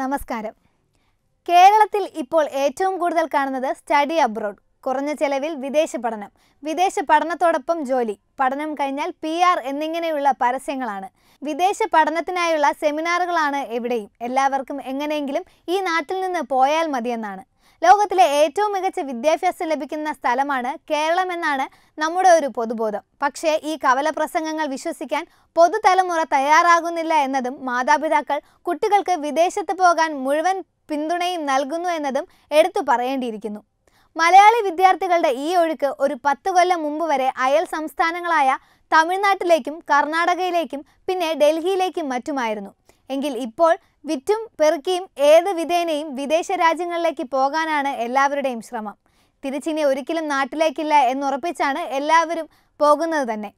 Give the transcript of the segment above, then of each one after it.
നമസ്കാരം കേരളത്തിൽ ഇപ്പോൾ ഏറ്റവും കൂടുതൽ കാണുന്നത് സ്റ്റഡി അബ്രോഡ് കുറഞ്ഞ ചെലവിൽ വിദേശ പഠനം വിദേശ പഠനത്തോടൊപ്പം ജോലി പഠനം കഴിഞ്ഞാൽ പി ആർ എന്നിങ്ങനെയുള്ള പരസ്യങ്ങളാണ് വിദേശ പഠനത്തിനായുള്ള സെമിനാറുകളാണ് എവിടെയും എല്ലാവർക്കും എങ്ങനെയെങ്കിലും ഈ നാട്ടിൽ നിന്ന് പോയാൽ മതിയെന്നാണ് ലോകത്തിലെ ഏറ്റവും മികച്ച വിദ്യാഭ്യാസം ലഭിക്കുന്ന സ്ഥലമാണ് കേരളം എന്നാണ് നമ്മുടെ ഒരു പൊതുബോധം പക്ഷേ ഈ കവല പ്രസംഗങ്ങൾ വിശ്വസിക്കാൻ പൊതുതലമുറ തയ്യാറാകുന്നില്ല എന്നതും മാതാപിതാക്കൾ കുട്ടികൾക്ക് വിദേശത്ത് പോകാൻ മുഴുവൻ പിന്തുണയും നൽകുന്നു എന്നതും എടുത്തു പറയേണ്ടിയിരിക്കുന്നു മലയാളി വിദ്യാർത്ഥികളുടെ ഈ ഒഴുക്ക് ഒരു പത്ത് കൊല്ലം മുമ്പ് വരെ അയൽ സംസ്ഥാനങ്ങളായ തമിഴ്നാട്ടിലേക്കും കർണാടകയിലേക്കും പിന്നെ ഡൽഹിയിലേക്കും മറ്റുമായിരുന്നു എങ്കിൽ ഇപ്പോൾ വിറ്റും പെറുക്കിയും ഏത് വിധേനയും വിദേശ രാജ്യങ്ങളിലേക്ക് പോകാനാണ് എല്ലാവരുടെയും ശ്രമം തിരിച്ചിനി ഒരിക്കലും നാട്ടിലേക്കില്ല എന്നുറപ്പിച്ചാണ് എല്ലാവരും പോകുന്നത് തന്നെ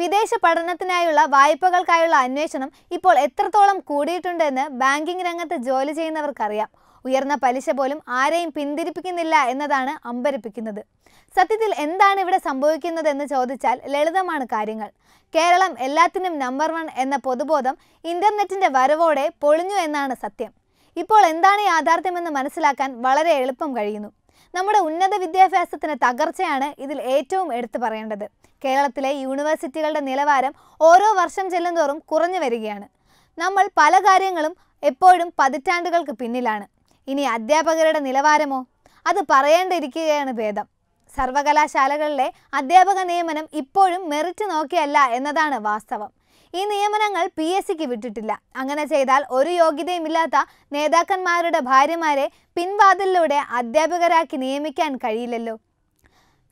വിദേശ പഠനത്തിനായുള്ള വായ്പകൾക്കായുള്ള അന്വേഷണം ഇപ്പോൾ എത്രത്തോളം കൂടിയിട്ടുണ്ടെന്ന് ബാങ്കിംഗ് രംഗത്ത് ജോലി ചെയ്യുന്നവർക്കറിയാം ഉയർന്ന പലിശ പോലും ആരെയും പിന്തിരിപ്പിക്കുന്നില്ല എന്നതാണ് അമ്പരിപ്പിക്കുന്നത് സത്യത്തിൽ എന്താണ് ഇവിടെ സംഭവിക്കുന്നത് എന്ന് ചോദിച്ചാൽ ലളിതമാണ് കാര്യങ്ങൾ കേരളം എല്ലാത്തിനും നമ്പർ വൺ എന്ന പൊതുബോധം ഇന്റർനെറ്റിന്റെ വരവോടെ പൊളിഞ്ഞു എന്നാണ് സത്യം ഇപ്പോൾ എന്താണ് യാഥാർത്ഥ്യമെന്ന് മനസ്സിലാക്കാൻ വളരെ എളുപ്പം കഴിയുന്നു നമ്മുടെ ഉന്നത വിദ്യാഭ്യാസത്തിന് തകർച്ചയാണ് ഇതിൽ ഏറ്റവും എടുത്തു പറയേണ്ടത് കേരളത്തിലെ യൂണിവേഴ്സിറ്റികളുടെ നിലവാരം ഓരോ വർഷം ചെല്ലുന്തോറും കുറഞ്ഞു വരികയാണ് നമ്മൾ പല കാര്യങ്ങളും എപ്പോഴും പതിറ്റാണ്ടുകൾക്ക് പിന്നിലാണ് ഇനി അധ്യാപകരുടെ നിലവാരമോ അത് പറയേണ്ടിയിരിക്കുകയാണ് ഭേദം സർവകലാശാലകളിലെ അധ്യാപക നിയമനം ഇപ്പോഴും മെറിറ്റ് നോക്കിയല്ല എന്നതാണ് വാസ്തവം ഈ നിയമനങ്ങൾ പി എസ് സിക്ക് വിട്ടിട്ടില്ല അങ്ങനെ ചെയ്താൽ ഒരു യോഗ്യതയുമില്ലാത്ത നേതാക്കന്മാരുടെ ഭാര്യമാരെ പിൻവാതിലിലൂടെ അധ്യാപകരാക്കി നിയമിക്കാൻ കഴിയില്ലല്ലോ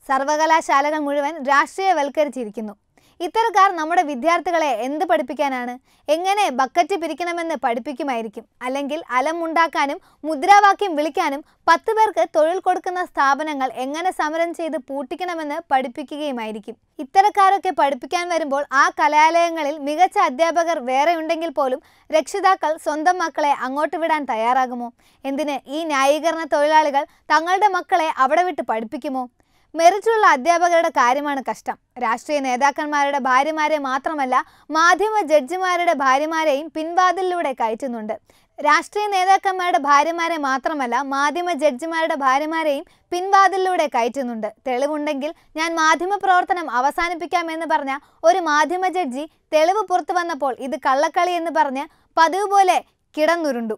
സർവകലാശാലകൾ മുഴുവൻ രാഷ്ട്രീയവൽക്കരിച്ചിരിക്കുന്നു ഇത്തരക്കാർ നമ്മുടെ വിദ്യാർത്ഥികളെ എന്ത് പഠിപ്പിക്കാനാണ് എങ്ങനെ ബക്കറ്റ് പിരിക്കണമെന്ന് പഠിപ്പിക്കുമായിരിക്കും അല്ലെങ്കിൽ അലമുണ്ടാക്കാനും മുദ്രാവാക്യം വിളിക്കാനും പത്ത് പേർക്ക് തൊഴിൽ കൊടുക്കുന്ന സ്ഥാപനങ്ങൾ എങ്ങനെ സമരം ചെയ്ത് പൂട്ടിക്കണമെന്ന് പഠിപ്പിക്കുകയുമായിരിക്കും ഇത്തരക്കാരൊക്കെ പഠിപ്പിക്കാൻ വരുമ്പോൾ ആ കലാലയങ്ങളിൽ മികച്ച അധ്യാപകർ വേറെ ഉണ്ടെങ്കിൽ പോലും രക്ഷിതാക്കൾ സ്വന്തം മക്കളെ അങ്ങോട്ട് വിടാൻ തയ്യാറാകുമോ എന്തിന് ഈ ന്യായീകരണ തൊഴിലാളികൾ തങ്ങളുടെ മക്കളെ അവിടെ വിട്ട് പഠിപ്പിക്കുമോ മെറിറ്റുള്ള അധ്യാപകരുടെ കാര്യമാണ് കഷ്ടം രാഷ്ട്രീയ നേതാക്കന്മാരുടെ ഭാര്യമാരെ മാത്രമല്ല മാധ്യമ ജഡ്ജിമാരുടെ ഭാര്യമാരെയും പിൻവാതിലിലൂടെ കയറ്റുന്നുണ്ട് രാഷ്ട്രീയ നേതാക്കന്മാരുടെ ഭാര്യമാരെ മാത്രമല്ല മാധ്യമ ജഡ്ജിമാരുടെ ഭാര്യമാരെയും പിൻവാതിലിലൂടെ കയറ്റുന്നുണ്ട് തെളിവുണ്ടെങ്കിൽ ഞാൻ മാധ്യമ പ്രവർത്തനം അവസാനിപ്പിക്കാമെന്ന് പറഞ്ഞ ഒരു മാധ്യമ ജഡ്ജി തെളിവ് പുറത്തു വന്നപ്പോൾ ഇത് കള്ളക്കളി എന്ന് പറഞ്ഞ് പതിവ് പോലെ കിടന്നുരുണ്ടു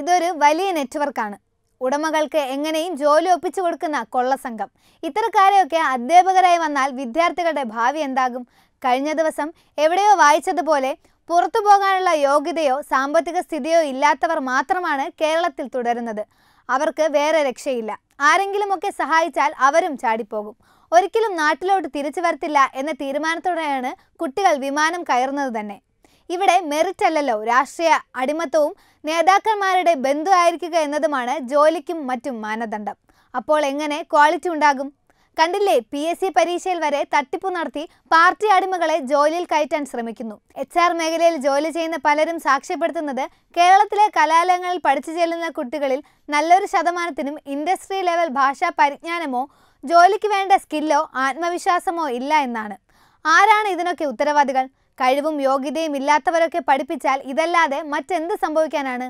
ഇതൊരു വലിയ നെറ്റ്വർക്കാണ് ഉടമകൾക്ക് എങ്ങനെയും ജോലി ഒപ്പിച്ചു കൊടുക്കുന്ന കൊള്ളസംഘം ഇത്തരക്കാരെയൊക്കെ അധ്യാപകരായി വന്നാൽ വിദ്യാർത്ഥികളുടെ ഭാവി എന്താകും കഴിഞ്ഞ ദിവസം എവിടെയോ വായിച്ചതുപോലെ പുറത്തു പോകാനുള്ള യോഗ്യതയോ സാമ്പത്തിക സ്ഥിതിയോ ഇല്ലാത്തവർ മാത്രമാണ് കേരളത്തിൽ തുടരുന്നത് അവർക്ക് വേറെ രക്ഷയില്ല ആരെങ്കിലുമൊക്കെ സഹായിച്ചാൽ അവരും ചാടിപ്പോകും ഒരിക്കലും നാട്ടിലോട്ട് തിരിച്ചു വരത്തില്ല എന്ന തീരുമാനത്തോടെയാണ് കുട്ടികൾ വിമാനം കയറുന്നത് തന്നെ ഇവിടെ മെറിറ്റ് അല്ലല്ലോ രാഷ്ട്രീയ അടിമത്തവും നേതാക്കന്മാരുടെ ബന്ധു ആയിരിക്കുക എന്നതുമാണ് ജോലിക്കും മറ്റും മാനദണ്ഡം അപ്പോൾ എങ്ങനെ ക്വാളിറ്റി ഉണ്ടാകും കണ്ടില്ലേ പി എസ് സി പരീക്ഷയിൽ വരെ തട്ടിപ്പ് നടത്തി പാർട്ടി അടിമകളെ ജോലിയിൽ കയറ്റാൻ ശ്രമിക്കുന്നു എച്ച് ആർ മേഖലയിൽ ജോലി ചെയ്യുന്ന പലരും സാക്ഷ്യപ്പെടുത്തുന്നത് കേരളത്തിലെ കലാലയങ്ങളിൽ പഠിച്ചു ചെല്ലുന്ന കുട്ടികളിൽ നല്ലൊരു ശതമാനത്തിനും ഇൻഡസ്ട്രി ലെവൽ ഭാഷാ പരിജ്ഞാനമോ ജോലിക്ക് വേണ്ട സ്കില്ലോ ആത്മവിശ്വാസമോ ഇല്ല എന്നാണ് ആരാണ് ഇതിനൊക്കെ ഉത്തരവാദികൾ കഴിവും യോഗ്യതയും ഇല്ലാത്തവരൊക്കെ പഠിപ്പിച്ചാൽ ഇതല്ലാതെ മറ്റെന്ത് സംഭവിക്കാനാണ്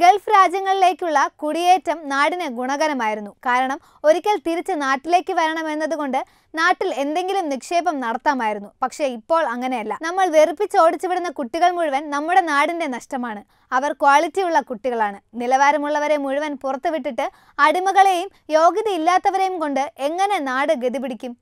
ഗൾഫ് രാജ്യങ്ങളിലേക്കുള്ള കുടിയേറ്റം നാടിന് ഗുണകരമായിരുന്നു കാരണം ഒരിക്കൽ തിരിച്ച് നാട്ടിലേക്ക് വരണമെന്നതുകൊണ്ട് നാട്ടിൽ എന്തെങ്കിലും നിക്ഷേപം നടത്താമായിരുന്നു പക്ഷേ ഇപ്പോൾ അങ്ങനെയല്ല നമ്മൾ വെറുപ്പിച്ച് ഓടിച്ചുവിടുന്ന കുട്ടികൾ മുഴുവൻ നമ്മുടെ നാടിൻ്റെ നഷ്ടമാണ് അവർ ക്വാളിറ്റിയുള്ള കുട്ടികളാണ് നിലവാരമുള്ളവരെ മുഴുവൻ പുറത്തുവിട്ടിട്ട് അടിമകളെയും യോഗ്യതയില്ലാത്തവരെയും കൊണ്ട് എങ്ങനെ നാട് ഗതിപിടിക്കും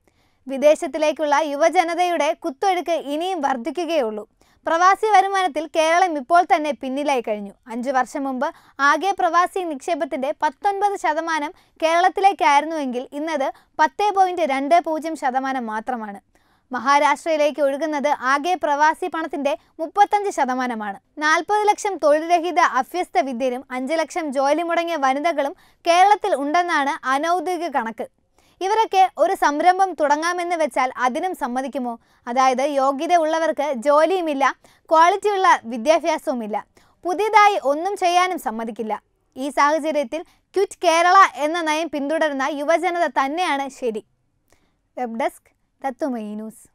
വിദേശത്തിലേക്കുള്ള യുവജനതയുടെ കുത്തൊഴുക്ക് ഇനിയും വർദ്ധിക്കുകയുള്ളൂ പ്രവാസി വരുമാനത്തിൽ കേരളം ഇപ്പോൾ തന്നെ പിന്നിലായി കഴിഞ്ഞു അഞ്ചു വർഷം മുമ്പ് ആകെ പ്രവാസി നിക്ഷേപത്തിന്റെ പത്തൊൻപത് ശതമാനം കേരളത്തിലേക്കായിരുന്നുവെങ്കിൽ ഇന്നത് പത്ത് പോയിന്റ് രണ്ട് പൂജ്യം ശതമാനം മാത്രമാണ് മഹാരാഷ്ട്രയിലേക്ക് ഒഴുകുന്നത് ആകെ പ്രവാസി പണത്തിന്റെ മുപ്പത്തഞ്ച് ശതമാനമാണ് നാൽപ്പത് ലക്ഷം തൊഴിൽരഹിത അഭ്യസ്ത വിദ്യരും അഞ്ച് ലക്ഷം ജോലി മുടങ്ങിയ വനിതകളും കേരളത്തിൽ ഉണ്ടെന്നാണ് അനൗദ്യോഗിക കണക്ക് ഇവരൊക്കെ ഒരു സംരംഭം തുടങ്ങാമെന്ന് വെച്ചാൽ അതിനും സമ്മതിക്കുമോ അതായത് യോഗ്യത ഉള്ളവർക്ക് ജോലിയുമില്ല ക്വാളിറ്റിയുള്ള വിദ്യാഭ്യാസവുമില്ല പുതിയതായി ഒന്നും ചെയ്യാനും സമ്മതിക്കില്ല ഈ സാഹചര്യത്തിൽ ക്യുറ്റ് കേരള എന്ന നയം പിന്തുടരുന്ന യുവജനത തന്നെയാണ് ശരി വെബ് ഡെസ്ക് തത്തുമൈ ന്യൂസ്